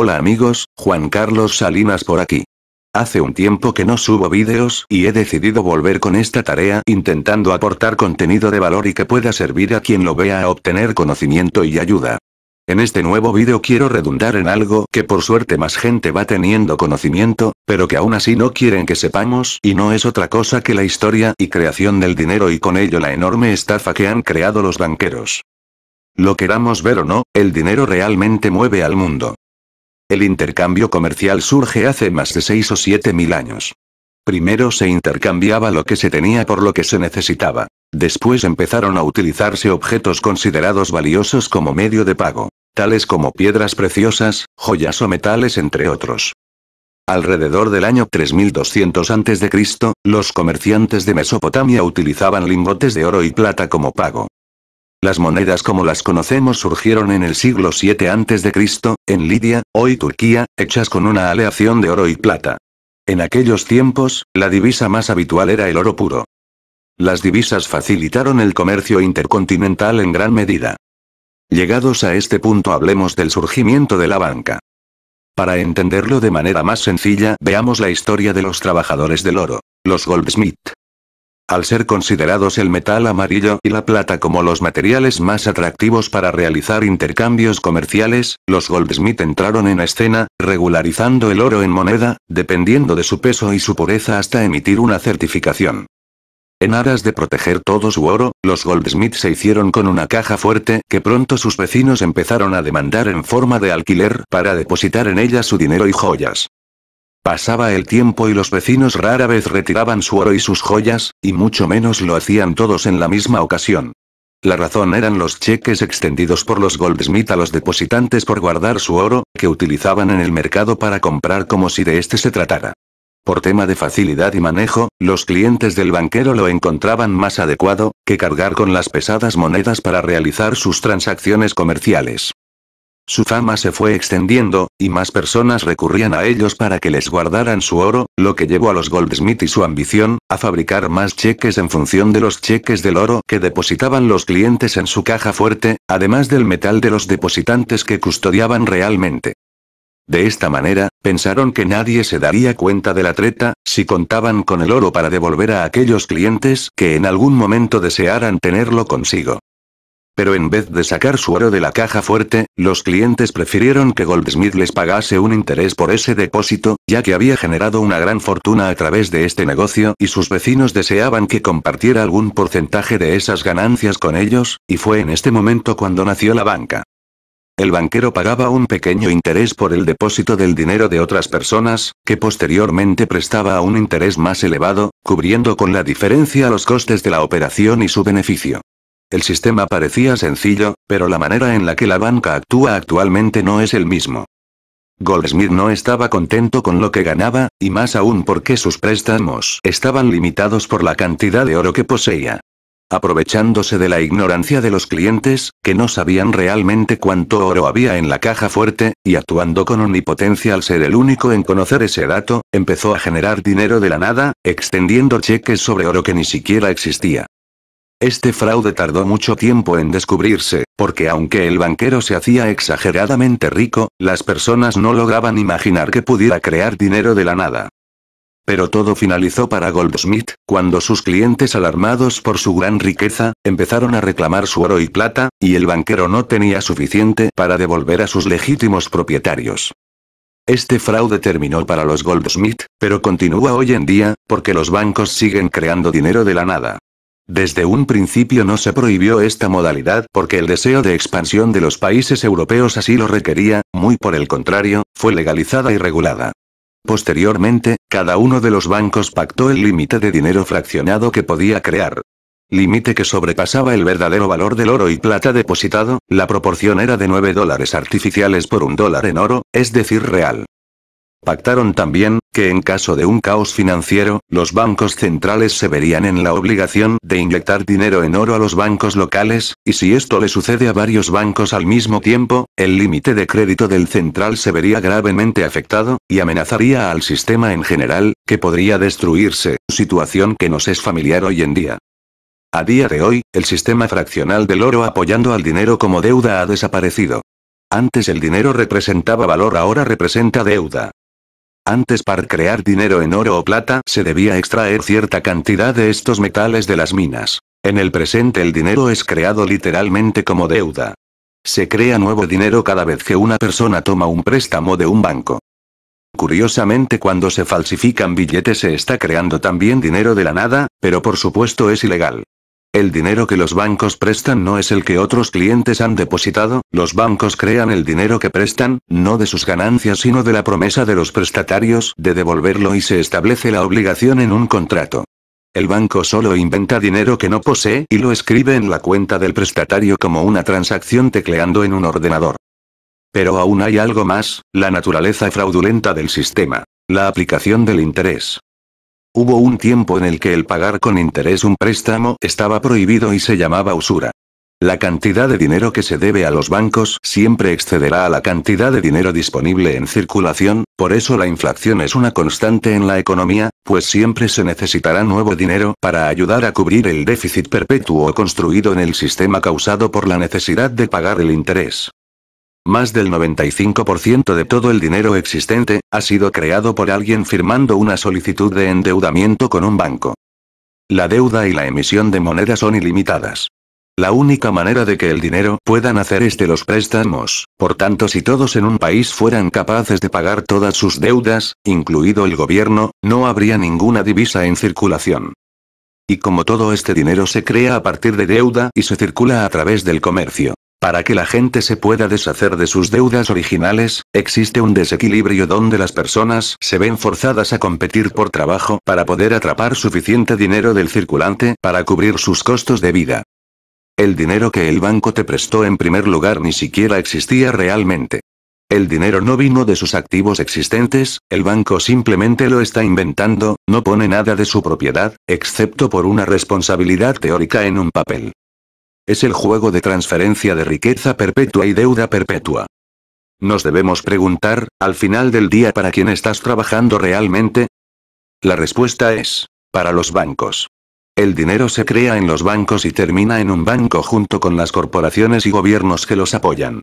Hola amigos, Juan Carlos Salinas por aquí. Hace un tiempo que no subo vídeos y he decidido volver con esta tarea intentando aportar contenido de valor y que pueda servir a quien lo vea a obtener conocimiento y ayuda. En este nuevo vídeo quiero redundar en algo que por suerte más gente va teniendo conocimiento, pero que aún así no quieren que sepamos y no es otra cosa que la historia y creación del dinero y con ello la enorme estafa que han creado los banqueros. Lo queramos ver o no, el dinero realmente mueve al mundo. El intercambio comercial surge hace más de seis o siete mil años. Primero se intercambiaba lo que se tenía por lo que se necesitaba. Después empezaron a utilizarse objetos considerados valiosos como medio de pago, tales como piedras preciosas, joyas o metales entre otros. Alrededor del año 3200 a.C., los comerciantes de Mesopotamia utilizaban lingotes de oro y plata como pago. Las monedas como las conocemos surgieron en el siglo VII a.C., en Lidia, hoy Turquía, hechas con una aleación de oro y plata. En aquellos tiempos, la divisa más habitual era el oro puro. Las divisas facilitaron el comercio intercontinental en gran medida. Llegados a este punto hablemos del surgimiento de la banca. Para entenderlo de manera más sencilla, veamos la historia de los trabajadores del oro, los goldsmith al ser considerados el metal amarillo y la plata como los materiales más atractivos para realizar intercambios comerciales, los Goldsmith entraron en escena, regularizando el oro en moneda, dependiendo de su peso y su pureza hasta emitir una certificación. En aras de proteger todo su oro, los Goldsmith se hicieron con una caja fuerte que pronto sus vecinos empezaron a demandar en forma de alquiler para depositar en ella su dinero y joyas. Pasaba el tiempo y los vecinos rara vez retiraban su oro y sus joyas, y mucho menos lo hacían todos en la misma ocasión. La razón eran los cheques extendidos por los Goldsmith a los depositantes por guardar su oro, que utilizaban en el mercado para comprar como si de este se tratara. Por tema de facilidad y manejo, los clientes del banquero lo encontraban más adecuado, que cargar con las pesadas monedas para realizar sus transacciones comerciales. Su fama se fue extendiendo, y más personas recurrían a ellos para que les guardaran su oro, lo que llevó a los Goldsmith y su ambición, a fabricar más cheques en función de los cheques del oro que depositaban los clientes en su caja fuerte, además del metal de los depositantes que custodiaban realmente. De esta manera, pensaron que nadie se daría cuenta de la treta, si contaban con el oro para devolver a aquellos clientes que en algún momento desearan tenerlo consigo pero en vez de sacar su oro de la caja fuerte, los clientes prefirieron que Goldsmith les pagase un interés por ese depósito, ya que había generado una gran fortuna a través de este negocio y sus vecinos deseaban que compartiera algún porcentaje de esas ganancias con ellos, y fue en este momento cuando nació la banca. El banquero pagaba un pequeño interés por el depósito del dinero de otras personas, que posteriormente prestaba a un interés más elevado, cubriendo con la diferencia los costes de la operación y su beneficio. El sistema parecía sencillo, pero la manera en la que la banca actúa actualmente no es el mismo. Goldsmith no estaba contento con lo que ganaba, y más aún porque sus préstamos estaban limitados por la cantidad de oro que poseía. Aprovechándose de la ignorancia de los clientes, que no sabían realmente cuánto oro había en la caja fuerte, y actuando con omnipotencia al ser el único en conocer ese dato, empezó a generar dinero de la nada, extendiendo cheques sobre oro que ni siquiera existía. Este fraude tardó mucho tiempo en descubrirse, porque aunque el banquero se hacía exageradamente rico, las personas no lograban imaginar que pudiera crear dinero de la nada. Pero todo finalizó para Goldsmith, cuando sus clientes alarmados por su gran riqueza, empezaron a reclamar su oro y plata, y el banquero no tenía suficiente para devolver a sus legítimos propietarios. Este fraude terminó para los Goldsmith, pero continúa hoy en día, porque los bancos siguen creando dinero de la nada. Desde un principio no se prohibió esta modalidad porque el deseo de expansión de los países europeos así lo requería, muy por el contrario, fue legalizada y regulada. Posteriormente, cada uno de los bancos pactó el límite de dinero fraccionado que podía crear. Límite que sobrepasaba el verdadero valor del oro y plata depositado, la proporción era de 9 dólares artificiales por un dólar en oro, es decir real. Pactaron también, que en caso de un caos financiero, los bancos centrales se verían en la obligación de inyectar dinero en oro a los bancos locales, y si esto le sucede a varios bancos al mismo tiempo, el límite de crédito del central se vería gravemente afectado, y amenazaría al sistema en general, que podría destruirse, situación que nos es familiar hoy en día. A día de hoy, el sistema fraccional del oro apoyando al dinero como deuda ha desaparecido. Antes el dinero representaba valor, ahora representa deuda. Antes para crear dinero en oro o plata se debía extraer cierta cantidad de estos metales de las minas. En el presente el dinero es creado literalmente como deuda. Se crea nuevo dinero cada vez que una persona toma un préstamo de un banco. Curiosamente cuando se falsifican billetes se está creando también dinero de la nada, pero por supuesto es ilegal. El dinero que los bancos prestan no es el que otros clientes han depositado, los bancos crean el dinero que prestan, no de sus ganancias sino de la promesa de los prestatarios de devolverlo y se establece la obligación en un contrato. El banco solo inventa dinero que no posee y lo escribe en la cuenta del prestatario como una transacción tecleando en un ordenador. Pero aún hay algo más, la naturaleza fraudulenta del sistema. La aplicación del interés. Hubo un tiempo en el que el pagar con interés un préstamo estaba prohibido y se llamaba usura. La cantidad de dinero que se debe a los bancos siempre excederá a la cantidad de dinero disponible en circulación, por eso la inflación es una constante en la economía, pues siempre se necesitará nuevo dinero para ayudar a cubrir el déficit perpetuo construido en el sistema causado por la necesidad de pagar el interés. Más del 95% de todo el dinero existente, ha sido creado por alguien firmando una solicitud de endeudamiento con un banco. La deuda y la emisión de moneda son ilimitadas. La única manera de que el dinero puedan hacer es de los préstamos, por tanto si todos en un país fueran capaces de pagar todas sus deudas, incluido el gobierno, no habría ninguna divisa en circulación. Y como todo este dinero se crea a partir de deuda y se circula a través del comercio, para que la gente se pueda deshacer de sus deudas originales, existe un desequilibrio donde las personas se ven forzadas a competir por trabajo para poder atrapar suficiente dinero del circulante para cubrir sus costos de vida. El dinero que el banco te prestó en primer lugar ni siquiera existía realmente. El dinero no vino de sus activos existentes, el banco simplemente lo está inventando, no pone nada de su propiedad, excepto por una responsabilidad teórica en un papel. Es el juego de transferencia de riqueza perpetua y deuda perpetua. Nos debemos preguntar, al final del día, ¿para quién estás trabajando realmente? La respuesta es, para los bancos. El dinero se crea en los bancos y termina en un banco junto con las corporaciones y gobiernos que los apoyan.